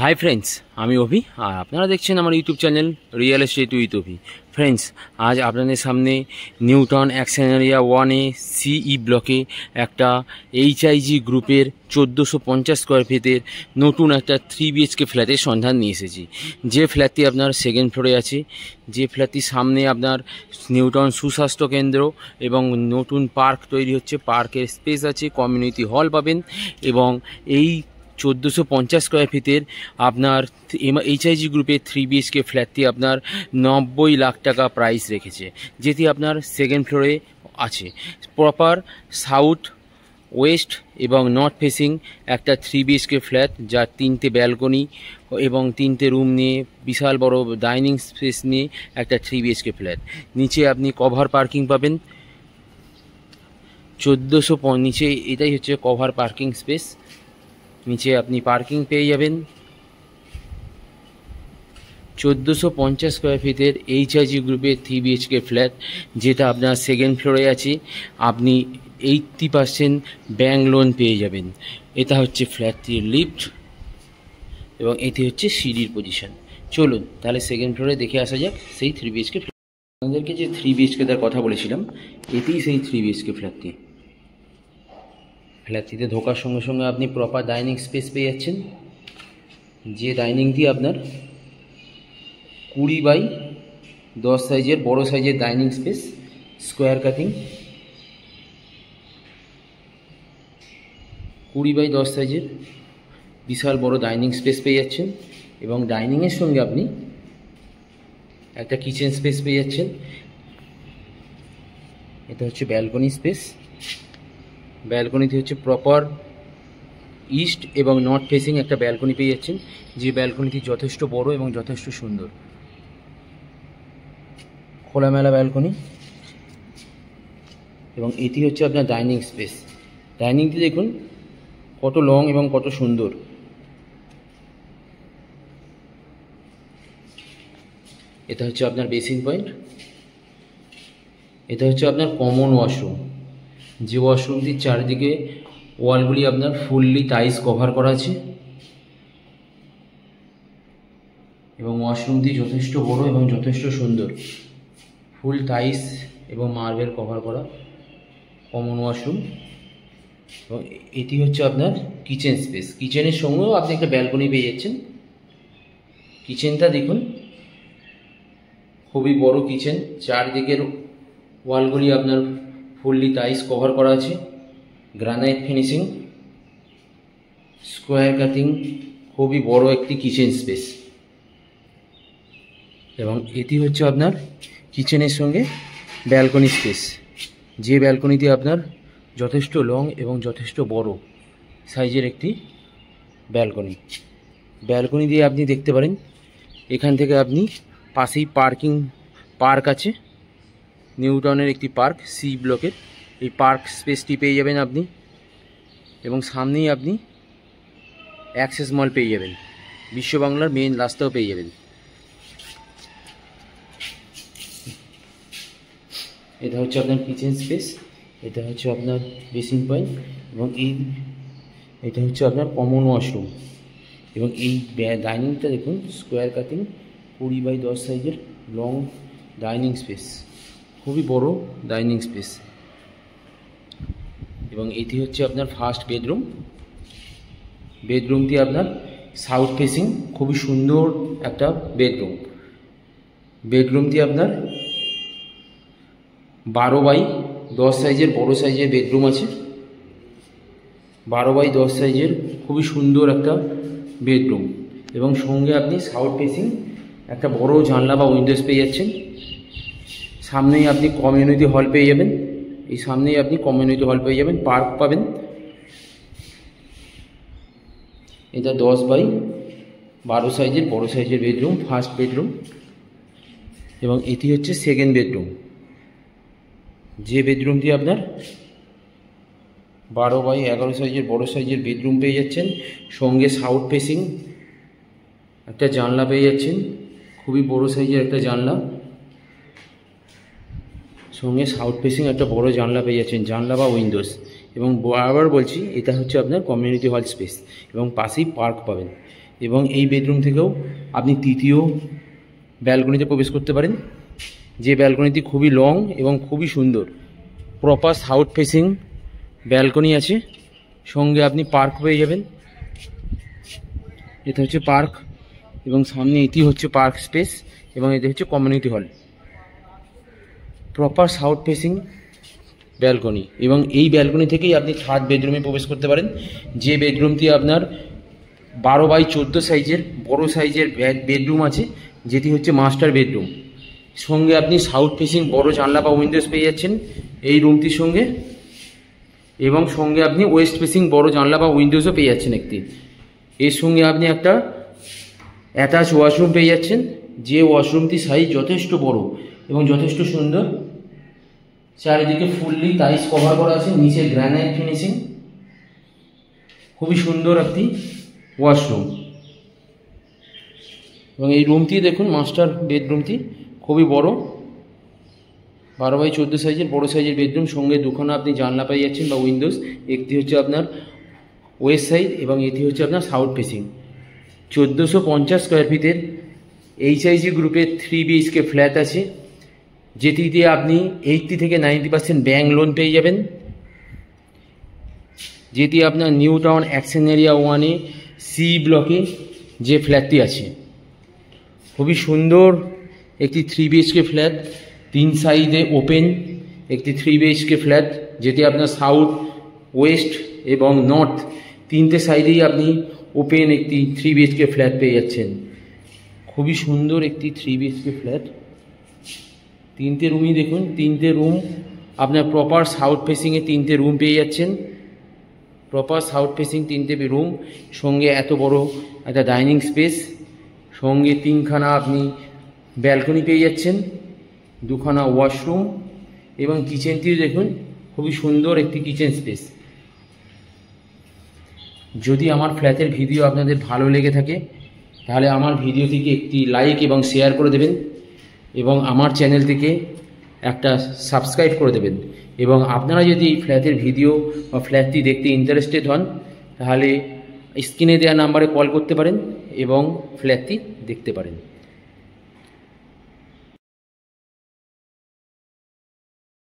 hi friends আমি অভি আর আপনারা দেখছেন আমার YouTube channel real estate with Abhi friends আজ আপনাদের সামনে নিউটন অ্যাকশন এরিয়া ওয়ানে সিই ব্লকে একটা এইচআইজি গ্রুপের চোদ্দোশো পঞ্চাশ স্কোয়ার ফিটের নতুন একটা থ্রি বিএচকে ফ্ল্যাটের সন্ধান নিয়ে এসেছি যে ফ্ল্যাটটি আপনার সেকেন্ড ফ্লোরে আছে যে ফ্ল্যাটটির সামনে আপনার নিউটন সুস্বাস্থ্য কেন্দ্র এবং নতুন পার্ক তৈরি হচ্ছে পার্কের স্পেস আছে কমিউনিটি হল পাবেন এবং এই চোদ্দোশো পঞ্চাশ স্কোয়ার ফিটের আপনার এইচআইজি গ্রুপের থ্রি বিএসকে ফ্ল্যাটটি আপনার নব্বই লাখ টাকা প্রাইস রেখেছে যেটি আপনার সেকেন্ড ফ্লোরে আছে প্রপার সাউথ ওয়েস্ট এবং নর্থ ফেসিং একটা থ্রি বিএসকে ফ্ল্যাট যার তিনটে ব্যালকনি এবং তিনটে রুম নিয়ে বিশাল বড় ডাইনিং স্পেস নিয়ে একটা থ্রি বিএসকে ফ্ল্যাট নিচে আপনি কভার পার্কিং পাবেন চোদ্দোশো নিচে এটাই হচ্ছে কভার পার্কিং স্পেস নিচে আপনি পার্কিং পেয়ে যাবেন চোদ্দোশো পঞ্চাশ স্কোয়ার ফিটের এইচআইজি গ্রুপের থ্রি বিএইচকে ফ্ল্যাট যেটা আপনার সেকেন্ড ফ্লোরে আছে আপনি এইটটি পারসেন্ট ব্যাঙ্ক লোন পেয়ে যাবেন এটা হচ্ছে ফ্ল্যাটটির লিফট এবং এটি হচ্ছে সিডির পজিশন চলুন তাহলে সেকেন্ড ফ্লোরে দেখে আসা যাক সেই থ্রি বিএইচকে ফ্ল্যাট আমাদেরকে যে থ্রি বিএইচকে তার কথা বলেছিলাম এটি সেই থ্রি বিএইচকে ফ্ল্যাটটি ফ্ল্যাটটিতে ঢোকার সঙ্গে সঙ্গে আপনি প্রপার ডাইনিং স্পেস পেয়ে যাচ্ছেন যে ডাইনিংটি আপনার কুড়ি বাই দশ সাইজের বড় সাইজের ডাইনিং স্পেস স্কোয়ার কাটিং কুড়ি বাই দশ সাইজের বিশাল বড় ডাইনিং স্পেস পেয়ে যাচ্ছেন এবং ডাইনিংয়ের সঙ্গে আপনি একটা কিচেন স্পেস পেয়ে যাচ্ছেন এটা হচ্ছে ব্যালকনি স্পেস ব্যালকনিতে হচ্ছে প্রপার ইস্ট এবং নর্থ ফেসিং একটা ব্যালকনি পেয়ে যাচ্ছেন যে ব্যালকনিটি যথেষ্ট বড় এবং যথেষ্ট সুন্দর খোলামেলা ব্যালকনি এবং এটি হচ্ছে আপনার ডাইনিং স্পেস ডাইনিংটি দেখুন কত লং এবং কত সুন্দর এটা হচ্ছে আপনার বেসিন পয়েন্ট এটা হচ্ছে আপনার কমন ওয়াশরুম যে ওয়াশরুমটির চারিদিকে ওয়ালগুলি আপনার ফুললি টাইস কভার করা আছে এবং ওয়াশরুমটি যথেষ্ট বড় এবং যথেষ্ট সুন্দর ফুল টাইস এবং মার্বেল কভার করা কমন ওয়াশরুম এবং এটি হচ্ছে আপনার কিচেন স্পেস কিচেনের সঙ্গেও আপনি একটা ব্যালকনি পেয়ে যাচ্ছেন কিচেনটা দেখুন খুবই বড় কিচেন চারদিকের ওয়ালগুলি আপনার ফুললি টাইস কভার করা আছে গ্রানাইট ফিনিশিং স্কোয়ার কাটিং খুবই বড় একটি কিচেন স্পেস এবং এটি হচ্ছে আপনার কিচেনের সঙ্গে ব্যালকনি স্পেস যে ব্যালকনিতে আপনার যথেষ্ট লং এবং যথেষ্ট বড় সাইজের একটি ব্যালকনি ব্যালকনি দিয়ে আপনি দেখতে পারেন এখান থেকে আপনি পাশেই পার্কিং পার্ক আছে নিউটনের একটি পার্ক সি ব্লকের এই পার্ক স্পেসটি পেয়ে যাবেন আপনি এবং সামনেই আপনি অ্যাক্সেস মল পেয়ে যাবেন বিশ্ব বাংলার মেন রাস্তাও পেয়ে যাবেন এটা হচ্ছে আপনার কিচেন স্পেস এটা হচ্ছে আপনার ড্রেসিং পয়েন্ট এবং এই এটা হচ্ছে আপনার কমন ওয়াশরুম এবং এই ডাইনিংটা দেখুন স্কোয়ার কাটিং কুড়ি বাই দশ সাইজের লং ডাইনিং স্পেস খুবই বড় ডাইনিং স্পেস এবং এটি হচ্ছে আপনার ফার্স্ট বেডরুম বেডরুমটি আপনার সাউথ ফেসিং খুবই সুন্দর একটা বেডরুম বেডরুমটি আপনার বারো বাই দশ সাইজের বড় সাইজের বেডরুম আছে বারো বাই দশ সাইজের খুবই সুন্দর একটা বেডরুম এবং সঙ্গে আপনি সাউথ ফেসিং একটা বড় জানলা বা উইন্ডোজ পেয়ে যাচ্ছেন সামনেই আপনি কমিউনিটি হল পেয়ে যাবেন এই সামনেই আপনি কমিউনিটি হল পেয়ে যাবেন পার্ক পাবেন এটা দশ বাই বারো সাইজের বড় সাইজের বেডরুম ফার্স্ট বেডরুম এবং এটি হচ্ছে সেকেন্ড বেডরুম যে বেডরুমটি আপনার বারো বাই এগারো সাইজের বড় সাইজের বেডরুম পেয়ে যাচ্ছেন সঙ্গে সাউথ ফেসিং একটা জানলা পেয়ে যাচ্ছেন খুবই বড় সাইজের একটা জানলা সঙ্গে সাউথ ফেসিং একটা বড় জানলা পেয়ে যাচ্ছেন জানলা বা উইন্ডোজ এবং আবার বলছি এটা হচ্ছে আপনার কমিউনিটি হল স্পেস এবং পাশেই পার্ক পাবেন এবং এই বেডরুম থেকেও আপনি তৃতীয় ব্যালকনিতে প্রবেশ করতে পারেন যে ব্যালকনিটি খুবই লং এবং খুবই সুন্দর প্রপার সাউথ ফেসিং ব্যালকনি আছে সঙ্গে আপনি পার্ক পেয়ে যাবেন এটা হচ্ছে পার্ক এবং সামনে এটি হচ্ছে পার্ক স্পেস এবং এটি হচ্ছে community hall proper south facing balcony এবং এই ব্যালকনি থেকেই আপনি থার্ড বেডরুমে প্রবেশ করতে পারেন যে বেডরুমটি আপনার বারো বাই চোদ্দো সাইজের বড় সাইজের বেডরুম আছে যেটি হচ্ছে মাস্টার বেডরুম সঙ্গে আপনি সাউথ ফেসিং বড় জানলা বা উইন্ডোজ পেয়ে যাচ্ছেন এই রুমটির সঙ্গে এবং সঙ্গে আপনি ওয়েস্ট ফেসিং বড় জানলা বা উইন্ডোজও পেয়ে যাচ্ছেন একটি এর সঙ্গে আপনি একটা অ্যাটাচ ওয়াশরুম পেয়ে যাচ্ছেন যে ওয়াশরুমটি সাইজ যথেষ্ট বড় এবং যথেষ্ট সুন্দর চারিদিকে ফুললি টাইস কভার করা আছে নিচে গ্রানাইট ফিনিশিং খুবই সুন্দর একটি ওয়াশরুম এবং এই রুমটি দেখুন মাস্টার বেডরুমটি খুবই বড় বারো বাই চোদ্দো সাইজের বড়ো সাইজের বেডরুম সঙ্গে দুখানা আপনি জানলা পাই যাচ্ছেন বা উইন্ডোজ একটি হচ্ছে আপনার ওয়েস্ট সাইড এবং এটি হচ্ছে আপনার সাউথ ফেসিং চোদ্দোশো পঞ্চাশ স্কোয়ার ফিটের এইচআইজি গ্রুপের থ্রি বিএইচকে ফ্ল্যাট আছে যেটি দিয়ে আপনি এইটটি থেকে নাইনটি পার্সেন্ট ব্যাঙ্ক লোন পেয়ে যাবেন যেটি আপনার নিউ টাউন অ্যাকশন এরিয়া ওয়ানে সি ব্লকে যে ফ্ল্যাটটি আছে খুবই সুন্দর একটি থ্রি বিএইচকে ফ্ল্যাট তিন সাইডে ওপেন একটি থ্রি বিএইচকে ফ্ল্যাট যেটি আপনার সাউথ ওয়েস্ট এবং নর্থ তিনটে সাইডেই আপনি ওপেন একটি থ্রি বিএইচকে ফ্ল্যাট পেয়ে যাচ্ছেন খুবই সুন্দর একটি থ্রি বিএইচকে ফ্ল্যাট তিনটে রুমই দেখুন তিনটে রুম আপনার প্রপার সাউথ ফেসিংয়ে তিনটে রুম পেয়ে যাচ্ছেন প্রপার সাউথ ফেসিং তিনটে রুম সঙ্গে এত বড় একটা ডাইনিং স্পেস সঙ্গে তিনখানা আপনি ব্যালকনি পেয়ে যাচ্ছেন দুখানা ওয়াশরুম এবং কিচেনটিও দেখুন খুবই সুন্দর একটি কিচেন স্পেস যদি আমার ফ্ল্যাটের ভিডিও আপনাদের ভালো লেগে থাকে তাহলে আমার ভিডিওটিকে একটি লাইক এবং শেয়ার করে দেবেন এবং আমার চ্যানেল থেকে একটা সাবস্ক্রাইব করে দেবেন এবং আপনারা যদি ফ্ল্যাটের ভিডিও বা ফ্ল্যাটটি দেখতে ইন্টারেস্টেড হন তাহলে স্ক্রিনে দেওয়া নাম্বারে কল করতে পারেন এবং ফ্ল্যাটটি দেখতে পারেন